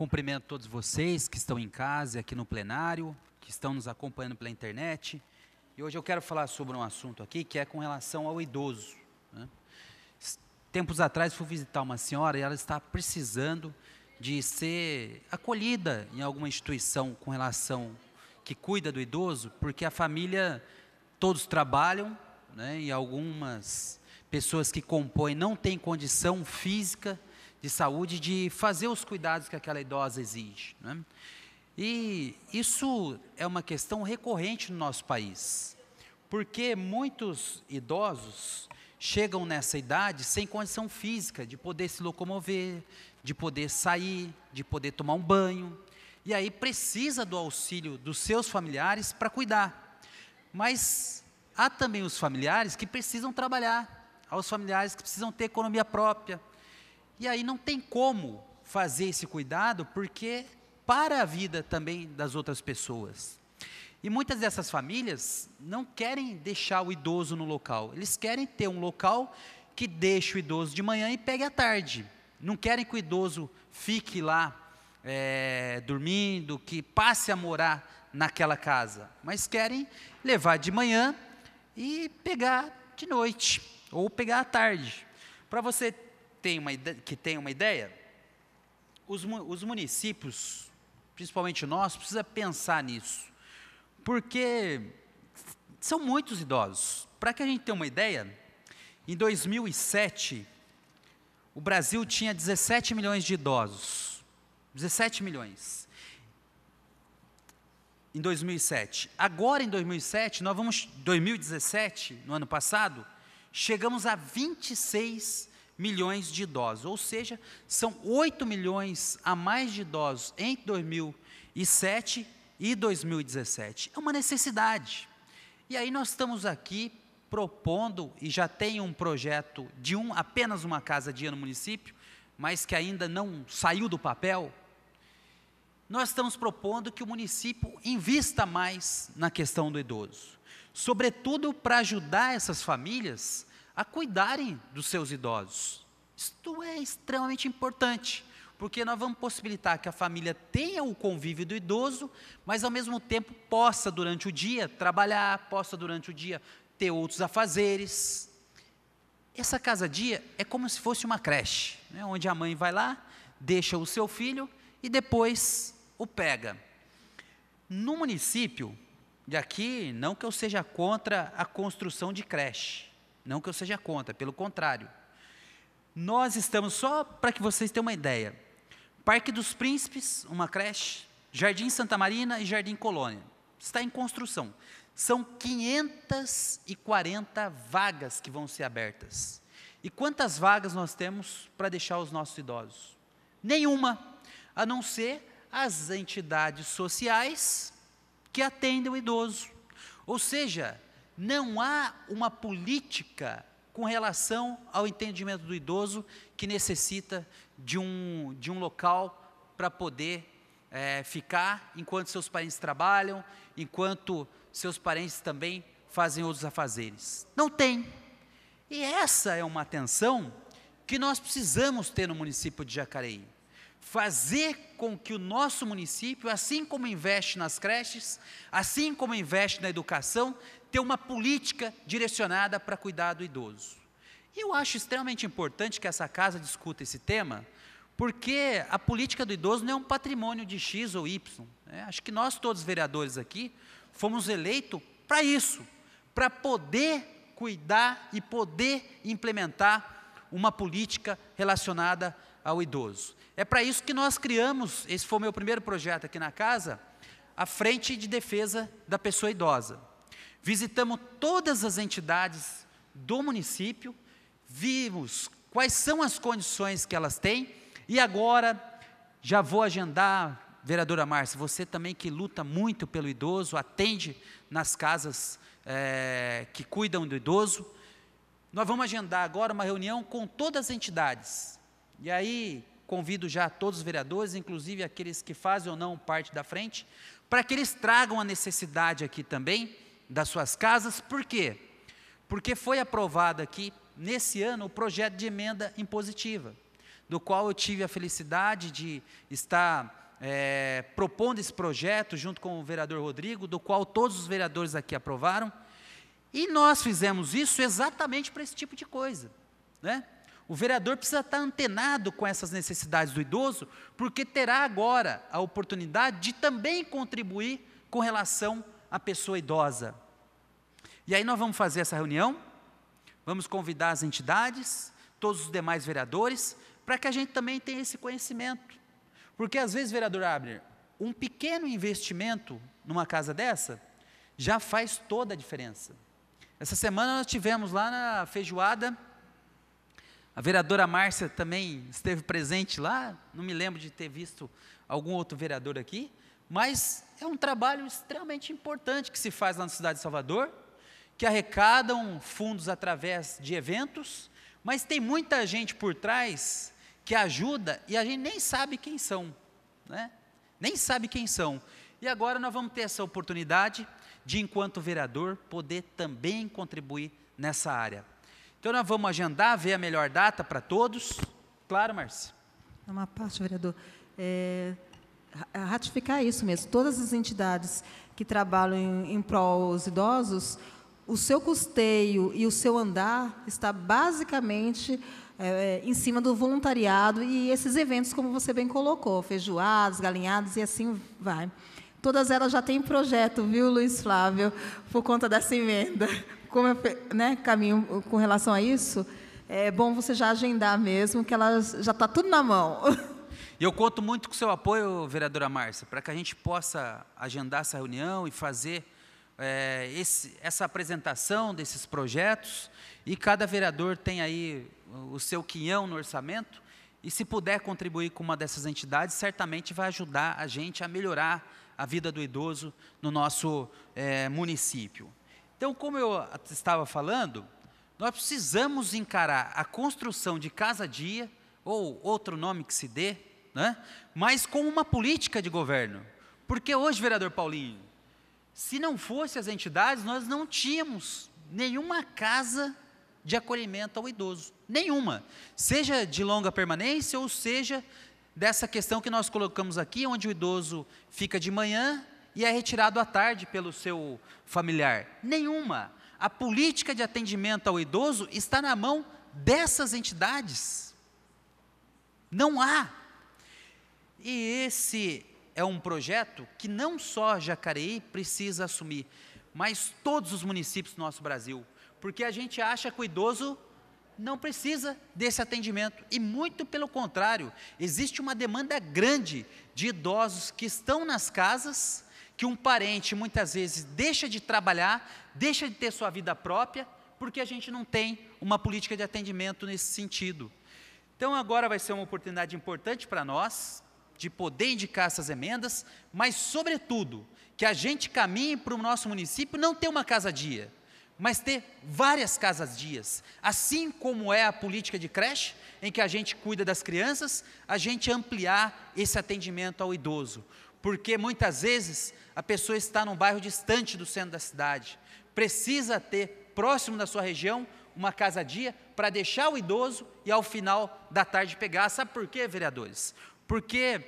Cumprimento todos vocês que estão em casa, aqui no plenário, que estão nos acompanhando pela internet. E hoje eu quero falar sobre um assunto aqui que é com relação ao idoso. Né? Tempos atrás fui visitar uma senhora e ela está precisando de ser acolhida em alguma instituição com relação que cuida do idoso, porque a família todos trabalham né, e algumas pessoas que compõem não têm condição física de saúde de fazer os cuidados que aquela idosa exige. Né? E isso é uma questão recorrente no nosso país, porque muitos idosos chegam nessa idade sem condição física de poder se locomover, de poder sair, de poder tomar um banho, e aí precisa do auxílio dos seus familiares para cuidar. Mas há também os familiares que precisam trabalhar, há os familiares que precisam ter economia própria, e aí não tem como fazer esse cuidado, porque para a vida também das outras pessoas. E muitas dessas famílias não querem deixar o idoso no local. Eles querem ter um local que deixe o idoso de manhã e pegue à tarde. Não querem que o idoso fique lá é, dormindo, que passe a morar naquela casa. Mas querem levar de manhã e pegar de noite, ou pegar à tarde. Para você tem uma, que tem uma ideia? Os, os municípios, principalmente nós, precisa pensar nisso. Porque são muitos idosos. Para que a gente tenha uma ideia, em 2007, o Brasil tinha 17 milhões de idosos. 17 milhões. Em 2007. Agora, em 2007, nós vamos. 2017, no ano passado, chegamos a 26 milhões de idosos, ou seja, são 8 milhões a mais de idosos entre 2007 e 2017. É uma necessidade. E aí nós estamos aqui propondo e já tem um projeto de um apenas uma casa dia no município, mas que ainda não saiu do papel. Nós estamos propondo que o município invista mais na questão do idoso, sobretudo para ajudar essas famílias a cuidarem dos seus idosos. Isto é extremamente importante, porque nós vamos possibilitar que a família tenha o convívio do idoso, mas ao mesmo tempo possa durante o dia trabalhar, possa durante o dia ter outros afazeres. Essa casa-dia é como se fosse uma creche, né, onde a mãe vai lá, deixa o seu filho e depois o pega. No município, de aqui, não que eu seja contra a construção de creche, não que eu seja contra, pelo contrário. Nós estamos, só para que vocês tenham uma ideia, Parque dos Príncipes, uma creche, Jardim Santa Marina e Jardim Colônia. Está em construção. São 540 vagas que vão ser abertas. E quantas vagas nós temos para deixar os nossos idosos? Nenhuma, a não ser as entidades sociais que atendem o idoso. Ou seja, não há uma política com relação ao entendimento do idoso que necessita de um, de um local para poder é, ficar enquanto seus parentes trabalham, enquanto seus parentes também fazem outros afazeres. Não tem. E essa é uma atenção que nós precisamos ter no município de Jacareí. Fazer com que o nosso município, assim como investe nas creches, assim como investe na educação, ter uma política direcionada para cuidar do idoso. E eu acho extremamente importante que essa casa discuta esse tema, porque a política do idoso não é um patrimônio de X ou Y. Né? Acho que nós todos vereadores aqui fomos eleitos para isso, para poder cuidar e poder implementar uma política relacionada ao idoso. É para isso que nós criamos, esse foi o meu primeiro projeto aqui na casa, a Frente de Defesa da Pessoa Idosa. Visitamos todas as entidades do município, vimos quais são as condições que elas têm e agora já vou agendar, vereadora Márcia, você também que luta muito pelo idoso, atende nas casas é, que cuidam do idoso. Nós vamos agendar agora uma reunião com todas as entidades. E aí convido já todos os vereadores, inclusive aqueles que fazem ou não parte da frente, para que eles tragam a necessidade aqui também das suas casas. Por quê? Porque foi aprovado aqui, nesse ano, o projeto de emenda impositiva, do qual eu tive a felicidade de estar é, propondo esse projeto junto com o vereador Rodrigo, do qual todos os vereadores aqui aprovaram. E nós fizemos isso exatamente para esse tipo de coisa. Né? O vereador precisa estar antenado com essas necessidades do idoso, porque terá agora a oportunidade de também contribuir com relação a pessoa idosa. E aí nós vamos fazer essa reunião, vamos convidar as entidades, todos os demais vereadores, para que a gente também tenha esse conhecimento. Porque às vezes, vereador Abner, um pequeno investimento numa casa dessa já faz toda a diferença. Essa semana nós tivemos lá na feijoada, a vereadora Márcia também esteve presente lá, não me lembro de ter visto algum outro vereador aqui, mas é um trabalho extremamente importante que se faz lá na cidade de Salvador, que arrecadam fundos através de eventos, mas tem muita gente por trás que ajuda e a gente nem sabe quem são, né? Nem sabe quem são. E agora nós vamos ter essa oportunidade de, enquanto vereador, poder também contribuir nessa área. Então nós vamos agendar, ver a melhor data para todos. Claro, Márcia. Uma parte, vereador. É, ratificar isso mesmo. Todas as entidades que trabalham em, em prol dos idosos, o seu custeio e o seu andar está basicamente é, em cima do voluntariado e esses eventos, como você bem colocou, feijoadas, galinhadas e assim vai. Todas elas já têm projeto, viu, Luiz Flávio, por conta dessa emenda. Como eu né, caminho com relação a isso, é bom você já agendar mesmo, que ela já está tudo na mão. E eu conto muito com o seu apoio, vereadora Márcia, para que a gente possa agendar essa reunião e fazer é, esse, essa apresentação desses projetos. E cada vereador tem aí o seu quinhão no orçamento. E se puder contribuir com uma dessas entidades, certamente vai ajudar a gente a melhorar a vida do idoso no nosso é, município. Então, como eu estava falando, nós precisamos encarar a construção de casa-dia, ou outro nome que se dê, né? mas com uma política de governo. Porque hoje, vereador Paulinho, se não fossem as entidades, nós não tínhamos nenhuma casa de acolhimento ao idoso. Nenhuma. Seja de longa permanência ou seja dessa questão que nós colocamos aqui, onde o idoso fica de manhã e é retirado à tarde pelo seu familiar. Nenhuma. A política de atendimento ao idoso está na mão dessas entidades. Não há e esse é um projeto que não só Jacareí precisa assumir, mas todos os municípios do nosso Brasil, porque a gente acha que o idoso não precisa desse atendimento. E muito pelo contrário, existe uma demanda grande de idosos que estão nas casas, que um parente muitas vezes deixa de trabalhar, deixa de ter sua vida própria, porque a gente não tem uma política de atendimento nesse sentido. Então agora vai ser uma oportunidade importante para nós, de poder indicar essas emendas, mas, sobretudo, que a gente caminhe para o nosso município não ter uma casa-dia, mas ter várias casas-dias. Assim como é a política de creche, em que a gente cuida das crianças, a gente ampliar esse atendimento ao idoso. Porque muitas vezes a pessoa está num bairro distante do centro da cidade, precisa ter próximo da sua região uma casa-dia para deixar o idoso e ao final da tarde pegar. Sabe por quê, vereadores? Porque,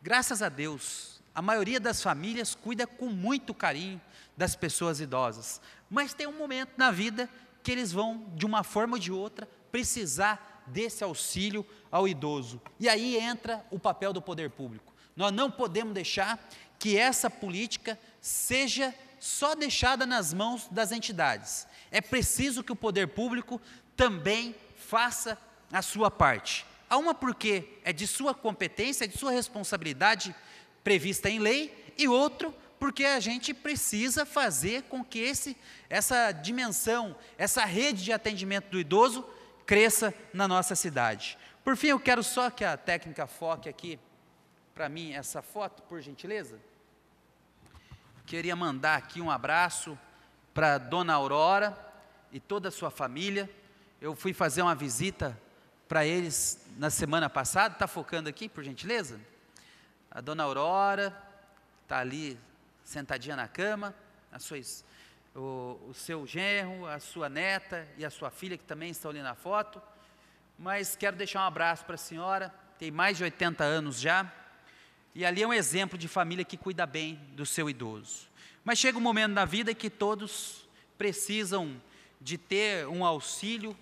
graças a Deus, a maioria das famílias cuida com muito carinho das pessoas idosas. Mas tem um momento na vida que eles vão, de uma forma ou de outra, precisar desse auxílio ao idoso. E aí entra o papel do poder público. Nós não podemos deixar que essa política seja só deixada nas mãos das entidades. É preciso que o poder público também faça a sua parte. Há uma porque é de sua competência, é de sua responsabilidade prevista em lei, e outro porque a gente precisa fazer com que esse, essa dimensão, essa rede de atendimento do idoso cresça na nossa cidade. Por fim, eu quero só que a técnica foque aqui para mim essa foto, por gentileza. Queria mandar aqui um abraço para Dona Aurora e toda a sua família. Eu fui fazer uma visita para eles na semana passada, está focando aqui, por gentileza? A dona Aurora está ali sentadinha na cama, o, o seu genro, a sua neta e a sua filha, que também estão ali na foto. Mas quero deixar um abraço para a senhora, tem mais de 80 anos já, e ali é um exemplo de família que cuida bem do seu idoso. Mas chega um momento na vida que todos precisam de ter um auxílio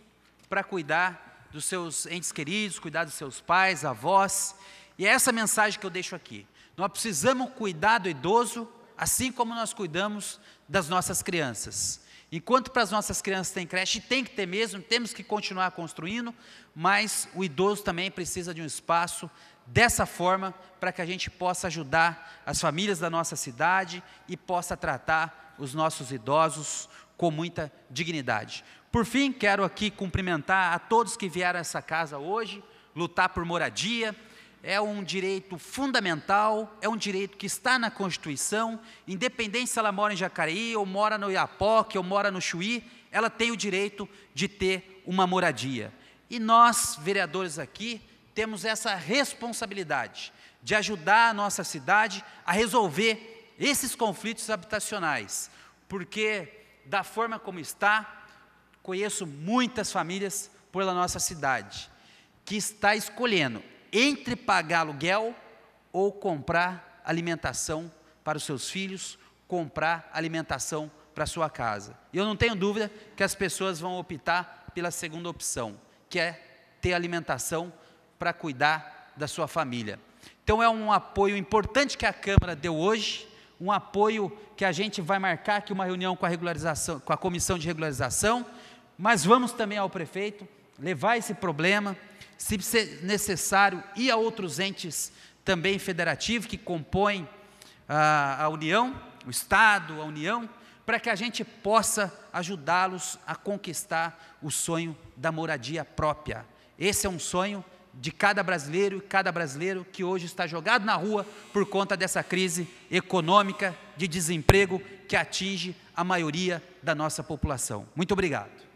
para cuidar dos seus entes queridos, cuidar dos seus pais, avós. E é essa mensagem que eu deixo aqui. Nós precisamos cuidar do idoso assim como nós cuidamos das nossas crianças. Enquanto para as nossas crianças tem creche, tem que ter mesmo, temos que continuar construindo, mas o idoso também precisa de um espaço dessa forma para que a gente possa ajudar as famílias da nossa cidade e possa tratar os nossos idosos com muita dignidade. Por fim, quero aqui cumprimentar a todos que vieram a essa casa hoje, lutar por moradia. É um direito fundamental, é um direito que está na Constituição, independente se ela mora em Jacareí, ou mora no Iapoque, ou mora no Chuí, ela tem o direito de ter uma moradia. E nós, vereadores aqui, temos essa responsabilidade de ajudar a nossa cidade a resolver esses conflitos habitacionais, porque da forma como está, Conheço muitas famílias pela nossa cidade que está escolhendo entre pagar aluguel ou comprar alimentação para os seus filhos, comprar alimentação para a sua casa. E eu não tenho dúvida que as pessoas vão optar pela segunda opção, que é ter alimentação para cuidar da sua família. Então é um apoio importante que a Câmara deu hoje, um apoio que a gente vai marcar aqui uma reunião com a regularização, com a comissão de regularização mas vamos também ao prefeito levar esse problema, se necessário, e a outros entes também federativos que compõem a, a União, o Estado, a União, para que a gente possa ajudá-los a conquistar o sonho da moradia própria. Esse é um sonho de cada brasileiro e cada brasileiro que hoje está jogado na rua por conta dessa crise econômica de desemprego que atinge a maioria da nossa população. Muito obrigado.